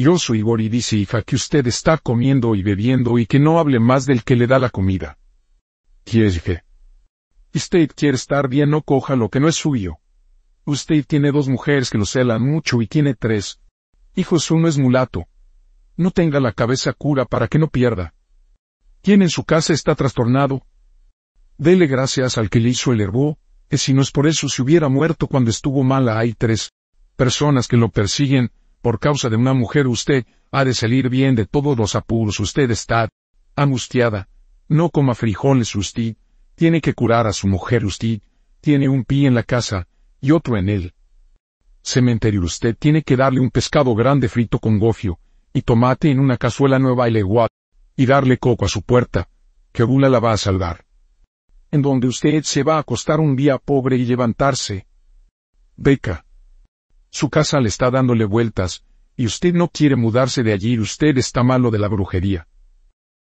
Yo soy dice hija que usted está comiendo y bebiendo y que no hable más del que le da la comida. dije? Usted quiere estar bien, no coja lo que no es suyo. Usted tiene dos mujeres que lo celan mucho y tiene tres. Hijos uno es mulato. No tenga la cabeza cura para que no pierda. ¿Quién en su casa está trastornado? Dele gracias al que le hizo el herbó, que si no es por eso se hubiera muerto cuando estuvo mala hay tres personas que lo persiguen, por causa de una mujer usted, ha de salir bien de todos los apuros. Usted está angustiada. No coma frijoles usted. Tiene que curar a su mujer usted. Tiene un pie en la casa, y otro en él. cementerio. Usted tiene que darle un pescado grande frito con gofio, y tomate en una cazuela nueva y leguat, y darle coco a su puerta, que Bula la va a salvar. En donde usted se va a acostar un día pobre y levantarse. Beca. Su casa le está dándole vueltas, y usted no quiere mudarse de allí, usted está malo de la brujería.